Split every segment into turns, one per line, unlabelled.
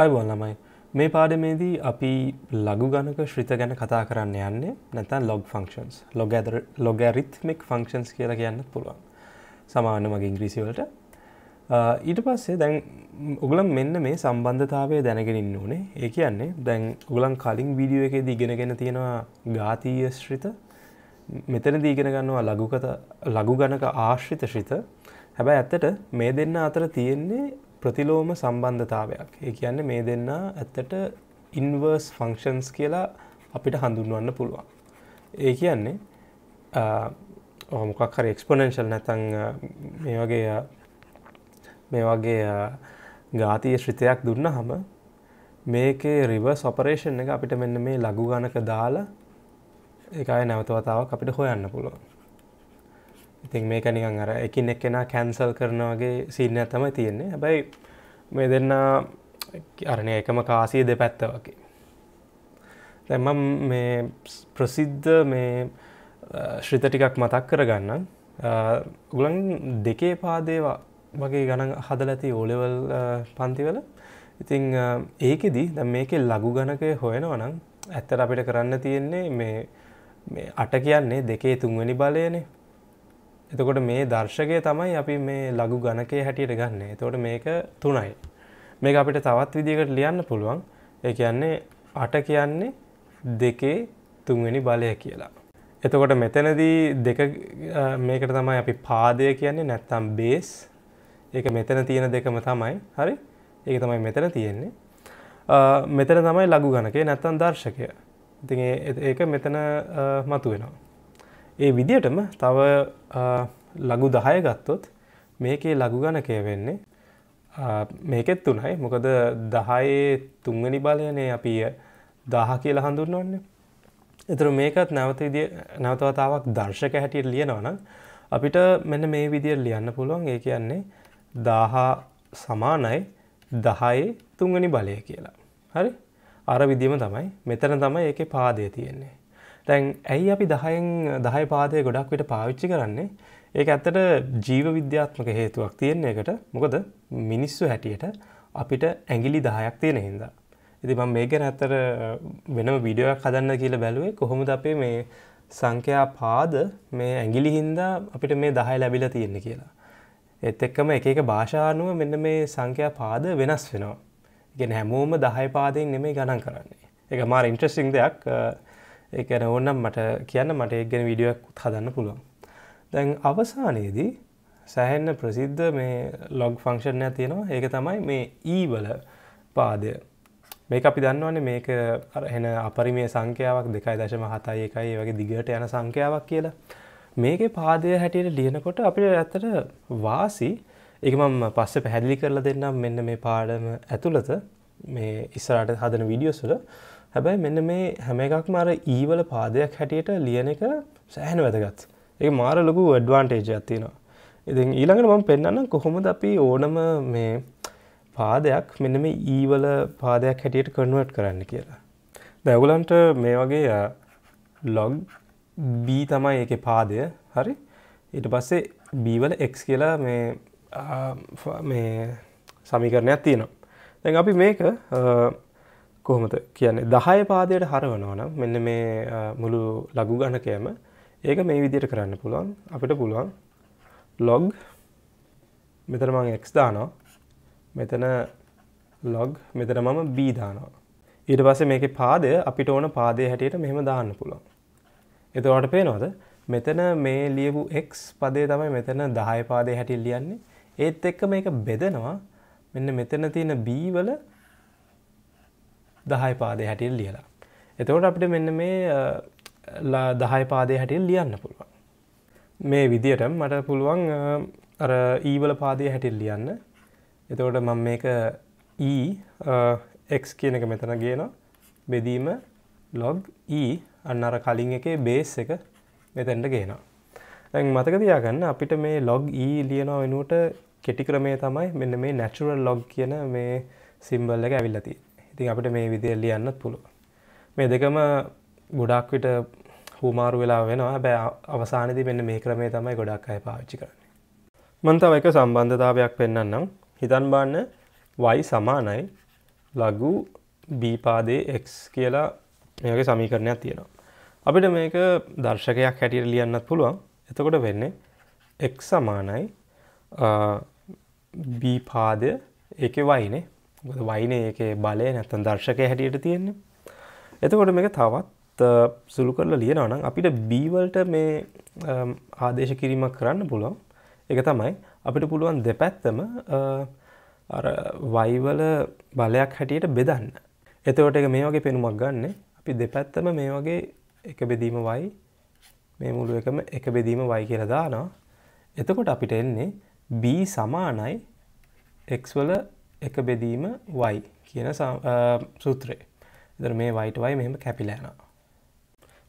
අයිබෝන් ළමයි මේ පාඩමේදී අපි ලඝු ගණක ශ්‍රිත ගැන කතා කරන්න යන්නේ නැත්නම් log functions logarithmic functions කියලා කියන්නත් පුළුවන් සමාන මගේ ඉංග්‍රීසි වලට ඊට පස්සේ දැන් ඔගලන් මෙන්න මේ සම්බන්ධතාවය දැනගෙන ඉන්න ඕනේ ඒ කියන්නේ දැන් ඔගලන් කලින් වීඩියෝ එකේදී ඉගෙනගෙන තියෙනවා ඝාතීය ශ්‍රිත මෙතනදී ඉගෙන ගන්නවා ලඝු ගණක ආශ්‍රිත ශ්‍රිත හැබැයි ඇත්තට මේ දෙන්න අතර තියෙන්නේ ප්‍රතිලෝම සම්බන්ධතාවයක් ඒ කියන්න මේ දෙන්න ඇත්තට ඉන්වර්ස් ෆංක්ෂන්ස් කියලා අපිට හඳුන්වන්න පුළුවන් ඒ කියන්නේ මොකක් හරි එක්ස්පනශල් නැතන් මේ වගේ මේ වගේ ගාතිය ශ්‍රිතයක් දුන්න හම මේකේ රිවර්ස් ඔපරේෂන් එක අපිට මෙන්න මේ ලඝු ගණක දාලා එකයි නැවතවතාවක් අපිට හොයන්න පුළුවන් ඉතින් මේක නිකන් අර එකින් එක්කෙනා කැන්සල් කරනවගේ සින්න තමයි තියෙන්නේ හැබැයි මේ දෙන්න අරණ එකම කාසිය දෙපැත්ත වගේ දැම්ම මේ ප්‍රසිද්ධ මේ ශ්‍රිත ටිකක් මතක් කරගන්න ගුලන් දෙකේ පාදේවා වගේ ගණන් හදලති ඕලෙවල් පන්තිවල ඉතිං ඒකෙදී දැ මේකෙ ලඝු ගණකය හොයෙනවනම් ඇත්තට අපිට කරන්න තියෙන්නේ මේ අට කියන්නේ දෙකේ තුන්වැනි බලයනේ එතකොට මේ දර්ශකය තමයි අපි මේ ලඝු ගණකය හැටියට ගන්න. එතකොට මේක තුනයි. මේක අපිට තවත් විදිහකට ලියන්න පුළුවන්. ඒ කියන්නේ 8 කියන්නේ 2 තුන්වෙනි බලය කියලා. එතකොට මෙතනදී දෙක මේකට තමයි අපි පාදය කියන්නේ නැත්තම් බේස්. ඒක මෙතන තියෙන දෙකම තමයි. හරි? ඒක තමයි මෙතන තියෙන්නේ. මෙතන තමයි ලඝු ගණකය නැත්තම් දර්ශකය. ඉතින් ඒක මෙතන මතුවෙනවා. ඒ විදිහටම තව ලඝු දහය ගත්තොත් මේකේ ලඝු ගණකය වෙන්නේ මේකෙත් තුනයි මොකද දහයේ තුංගනි බලයනේ අපි දහ කියලා හඳුන්න ඔන්න එතුර මේකත් නැවත නැවතවතාවක් දර්ශක හැටියට ලියනවන අපිට මෙන්න මේ විදියට ලියන්න පුළුවන් ඒ කියන්නේ දාහා සමානයි දහයේ තුංගනි බලය කියලා හරි අර විදිම තමයි මෙතන තමයි ඒක පාදය තියෙන්නේ දැන් ඇයි අපි දහයෙන් දහය පාදය ගොඩක් විට පාවිච්චි කරන්නේ ඒක ඇත්තට ජීව විද්‍යාත්මක හේතුවක් තියෙන එකට මොකද මිනිස්සු හැටියට අපිට ඇඟිලි දහයක් තියෙන හින්දා. ඉතින් මම මේක ඇත්තට වෙනම වීඩියෝයක් හදන්න කියලා බැලුවේ කොහොමද අපේ මේ සංඛ්‍යා පාද මේ ඇඟිලි හින්දා අපිට මේ 10 ලැබිලා තියෙන්නේ කියලා. ඒත් එක්කම එක එක භාෂානුව මෙන්න මේ සංඛ්‍යා පාද වෙනස් වෙනවා. ඉතින් හැමෝම 10 පාදයෙන් නෙමෙයි ගණන් කරන්නේ. ඒක මාර ඉන්ට්‍රෙස්ටිං දෙයක් ඒකන ඕන්නම් මට කියන්න මට එක් ගැන විඩියක් හදන්න පුළුවන් දැන් අවසානයේදී සැහෙන්න ප්‍රසිද්ධ මේ ලොග් ෆංක්ෂණය තියෙනවා ඒක තමයි මේ ඊවල e පාදය මේ අපි දන්නවන්නේ මේක එන අපරිමය සංඛ්‍යාවක් දෙකයි දශම හතයි එකයි ඒ වගේ දිගට යන සංඛ්‍යාවක් කියලා. මේකේ පාදය හැටියට ලියනකොට අපිට ඇත්තට වාසි ඒක මම පස්සේ පැහැදිලි කරලා දෙන්නම් මෙන්න මේ පාඩම ඇතුළත මේ ඉස්සරහට හදන වීඩියෝස් වල හැබැයි මෙන්න මේ හැම එකක්ම අර ඊවල පාදයක් හැටියට ලියන එක සෑහන වැදගත්. ඒක මාර ලොකු ඇඩ්වාන්ටේජයක් තියෙනවා. ඉතින් ඊළඟට මම පෙන්වන්න කොහොමද අපි ඕනම මේ පාදයක් මෙන්න මේ ඊවල පාදයක් හැටියට කන්වර්ට් කරන්න කියලා. දැන් ඔයගලන්ට මේ වගේ log b තමයි ඒකේ පාදය. හරි? ඊට පස්සේ b වල x කියලා මේ මේ සමීකරණයක් තියෙනවා. දැන් අපි මේක කොහොමද කියන්නේ දහය පාදයට හරවනවනම් මෙන්න මේ මුළු ලඝු ගණකයම ඒක මේ විදිහට කරන්න පුළුවන් අපිට පුළුවන් log මෙතන මම x දානවා මෙතන log මෙතන මම b දානවා ඊට පස්සේ මේකේ පාදය අපිට ඕන පාදයේ හැටියට මෙහෙම දාන්න පුළුවන් එතකොට පේනවද මෙතන මේ ලියපු x පදේ තමයි මෙතන 10 පාදයේ හැටියට ලියන්නේ ඒත් එක්ක මේක බෙදනවා මෙන්න මෙතන තියෙන b වල දහය පාදය හැටියට ලියලා. එතවට අපිට මෙන්න මේ දහය පාදය හැටියට ලියන්න පුළුවන්. මේ විදියට මට පුළුවන් අර ඊවල පාදය හැටිල් ලියන්න එතවට මං මේක ඊක් e, කියන එක මෙතන ගේන බෙදීම ලොග් ඊ e, අන්න අර කලින් එකේ බේස් එක මෙතැන්ට ගේනවා. ඇ මතක තියාගන්න අපිට මේ ලොග් ඊ e ලියනවා වෙනුවට කෙටි ක්‍රමේ තමයි මෙන්න මේ නැචුරල් ලොග් කියන මේ සිම්බල් එක ඇවිල්ලතිී ඉතින් අපිට මේ විදිය ලියන්නත් පුළුව මේ දෙකම ගොඩක් විට හූමාරු වෙලා වෙනවා බෑ අවසානදි මෙන්න මේ ක්‍රමේ තමයි ගොඩක් අය පාවිච්චි කරන්නේ මන්තව එක සම්බන්ධතාවයක් පෙන්න්නම් හිතන් බාන්න වයි සමානයි ලගු බීපාදේ එක් කියලා මේගේ සමීකරණයක් තියෙනවා අපිට මේක දර්ශකයක් හැටියට ලියන්නත් පුළුවන් එතකොට වෙන්නේ එක් සමානයි බීපාදය ඒක වයිනේ වයින එක බලය නැත්තන් දර්ශකය හැටියට තියෙන්නේ එතකොට මේක තවත් සුළු කරලා ලියනවනම් අපිට බීවල්ට මේ ආදේශ කිරීමක් කරන්න පුළුවන් එක තමයි අපිට පුළුවන් දෙපැත්තම වයිවල බලයක් හැටියට බෙදන්න එතවට එක මේ වගේ පෙනුමක් ගන්න අපි දෙපැත්තම මේ වගේ එක බෙදීම වයි මේ මුළු එකම එක බෙදීම වයි කියලා දානවා එතකොට අපිට එන්නේ B සමානයි එක්වල එක බෙදීම වයි කියන සූත්‍රය දර මේ වයිට වයි මෙම කැපිලෑන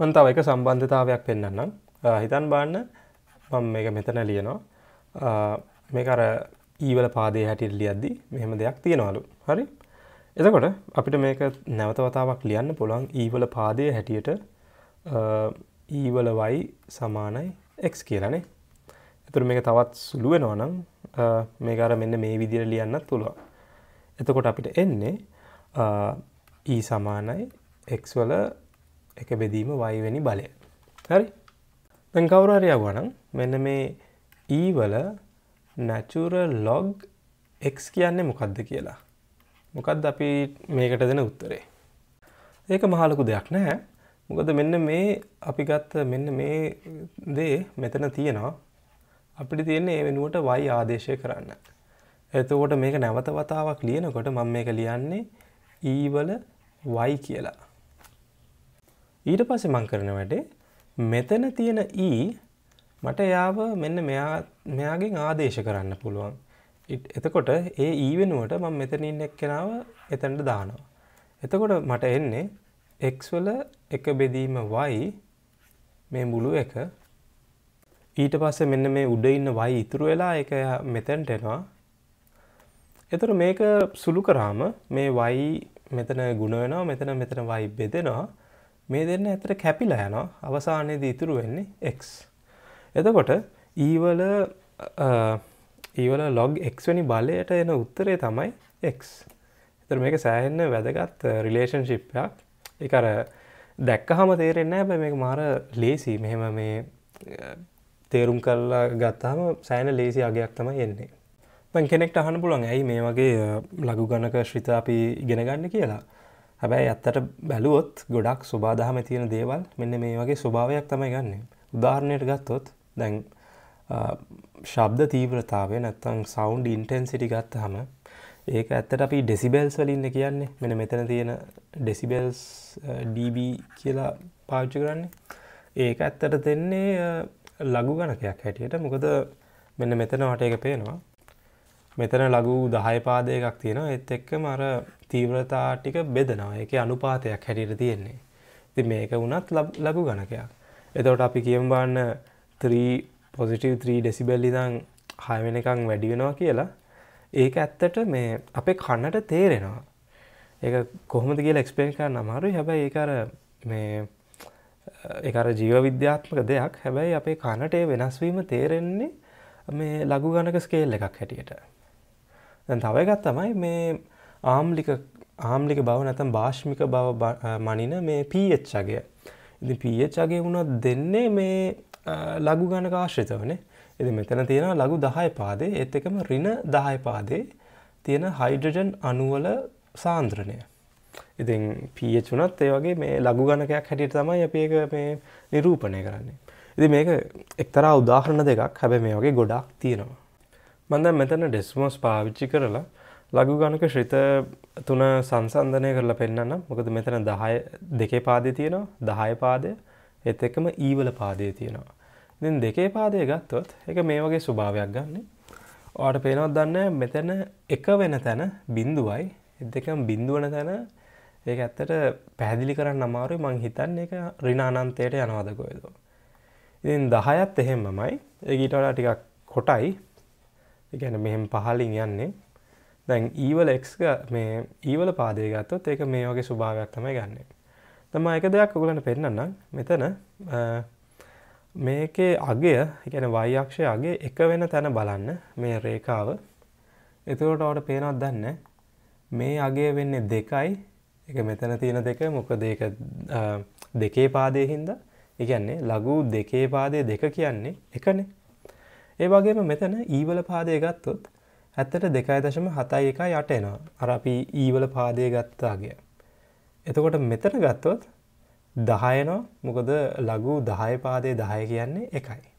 මන්තාව එක සම්බන්ධතාවයක් පෙන්න්නම් හිතන් බාන්න මම එක මෙතන ලියනවා මේ අර ඊවල පාදේ හැටිල් ලියද්දි මෙහෙම දෙයක් තියෙනවලු හරි එතකොට අපිට මේක නැවතවතාවක් ලියන්න පුළන් ඊවල පාදය හැටියට ඊවල වයි සමානයි එක් කියලනේ එතුර මේක තවත් සුළුවෙනවනම් මේකර මෙන්න මේ විදිර ලියන්නත් පුළුවන් එතකොට අපිට එන්නේ ඊ e සමානයි එක්වල එක බෙදීම වයිවැනි බලය හරි දැන් කවුරාරයක් වනම් මෙන්න මේ ඊවල නැචුර ලොග් එක් කියන්නේ මොකක්ද කියලා මොකක්ද අපි මේකට දෙන උත්තරේ ඒක මහලකු දෙයක් නැහැ මොකද මෙන්න මේ අපි ගත්ත මෙන්න මේ දේ මෙතන තියෙනවා අපිට තියෙන්නේ ඒ වෙනුවට වයි ආදේශය කරන්න එතකොට මේක නැවත වතාවක් ලියනකොට මම මේක ලියන්නේ e වල y කියලා. ඊට පස්සේ මම කරන වැඩේ මෙතන තියෙන e මට යාව මෙන්න මෙයා මෙයාගෙන් ආදේශ කරන්න පුළුවන්. එතකොට ඒ e වෙනුවට මම මෙතන ඉන්න එක්කෙනාව එතනට දානවා. එතකොට මට එන්නේ x වල එක බෙදීම y මේ මුළු එක ඊට පස්සේ මෙන්න මේ උඩ ඉන්න y ඉතුරු වෙලා ඒක මෙතෙන්ට එනවා එතුර මේක සුළු කරාම මේ වයි මෙතන ගුණවෙනවා මෙතන මෙතන වයි බෙදෙනවා මේ දෙන්න ඇතර කැපිලා යනවා අවසානයේද ඉතුරු වෙන්නේ එක්. එතකොට ඊවල e ඊවල e ලොග් එක්වැනි බලයට එන උත්තරේ තමයි එක්. එතර මේක සෑහෙන්න වැදගත් රිලේෂන්ශිප්යක් එකර දැක්ක හම තේරෙන්න ඇබ මේ මාර ලේසි මෙහෙම මේ තේරුම් කරලා ගත්තාම සෑන ලේසි අගයක් තමයි එන්නේ පැන් කෙනෙක්ට අහන පුළන් ඇයි මේ වගේ ලඝු ගණක ශ්‍රිත අපි ඉගෙන ගන්න කියලා හැබැයි ඇත්තට බැලුවොත් ගොඩක් ස්වබාදහම තියෙන දේවල් මෙන්න මේ වගේ ස්වභාවයක් තමයි ගන්න උදාහරණයට ගත්තොත් දැන් ශබ්ද තීව්‍රතාවය නැත්තං සෞන්් ඉන්ටන්සිටි ගත්ත හම ඒක ඇත්තට අපි ඩෙසිබෙල්ස් වලින්න කියන්නේ මෙන මෙතන තියෙන ඩෙසිබෙල්ස් ඩB කියලා පාච්චි කරන්නේ ඒක ඇත්තට දෙන්නේ ලගු ගණකයක් හැටියට මොකද මෙන්න මෙතනවට එක පේනවා මෙතන ලඝු 10 පාදයකක් තියෙනවා ඒත් එක්කම අර තීව්‍රතා ටික බෙදනවා ඒකේ අනුපාතයක් හැටියට තියෙන්නේ ඉතින් මේක වුණත් ලඝු ගණකයක් එතකොට අපි කියමු බලන්න 3 positive 3 decibel ඉඳන් 6 වෙනකන් වැඩි වෙනවා කියලා ඒක ඇත්තට මේ අපේ කනට තේරෙනවා ඒක කොහොමද කියලා එක්ස්පලේන් කරන්න අමාරුයි හැබැයි ඒක අර මේ ඒක අර ජීව විද්‍යාත්මක දෙයක් හැබැයි අපේ කනට ඒ වෙනස් වීම තේරෙන්නේ මේ ලඝු ගණක ස්කේල් එකක් හැටියට තව එකක් තමයි මේ ආම්ලික ආම්ලික බව නැතම් භාෂ්මික බව මනින මේ පීච් අගේ ඉති පීච් අගේ වුණත් දෙන්නේ මේ ලඝු ගණක ආශ්‍රිත වනේ එති මෙතන තියෙන ලඝු දහය පාදේ එත් එකම රින දහය පාදේ තියෙන හයිඩ්‍රජන් අනුවල සාන්ද්‍රණය ඉතින් පීච් වුණත් ඒ වගේ මේ ලඝු ගණකයක් හැටියට තමයි අපි ඒක මේ නිරූපණය කරන්නේ ඉති මේක එක්තරා උදාහරණ දෙකක් හැබැ මේ වගේ ගොඩක් තියෙනවා මන්ද මෙතන ඩෙස්මෝස් පාවිච්චි කරලා ලඝු ගණක ශ්‍රිත තුන සංසන්ධනය කරලා පෙන්න්න මොකද මෙතන දහය දෙකේ පාදය තියෙනවා දහය පාදය එත් එකම ඊවල පාදය තියෙනවා. ඉතින් දෙකේ පාදය ගත්තොත් එක මේ වගේ ස්වභාවයක් ගන්න ඕට පේනොත් දන්න මෙතැන එක වෙන තැන බිඳුවයි එත් දෙකම් බිඳුවන තැන ඒ ඇත්තට පැදිලි කරන්න අමාරු මං හිතන්න එක රිනානන්තයට යනවදකොයද. ඉතින් දහයත් එහෙම මයි ඒගීටවලා ටිකක් කොටයි ගැන මෙහෙම පහලින් යන්නේ දැන් ඊවල e එක් මේ ඊවල e පාදය ගත්තොත් ඒක මේ වගේ ස්වභාවයක් තමයි ගන්න තම එක දෙයක් ඔගලන්න පෙන්න්නම් මෙතන මේකේ අගය ගැන වයික්ෂය අගේ එක වෙන තැන බලන්න මේ රේකාව එතුවට ඔට පේනවත් දන්න මේ අගේ වෙන්නේ දෙකයි එක මෙතන තියෙන දෙක මොකද ඒක දෙකේ පාදය හින්දා එකන්නේ ලඝු දෙකේ පාදය දෙක කියන්නේ එකනේ ඒ වගේම මෙතන ඊවල පාදය ගත්තොත් ඇත්තට දෙකයි දශම හතයි එකයි යට එනවා අර අපි ඊවල පාදය ගත්තාගේ. එතකොට මෙතන ගත්තොත් දහයනෝ මොකද ලඝු දහය පාදය දහය කියන්නේ එකයි.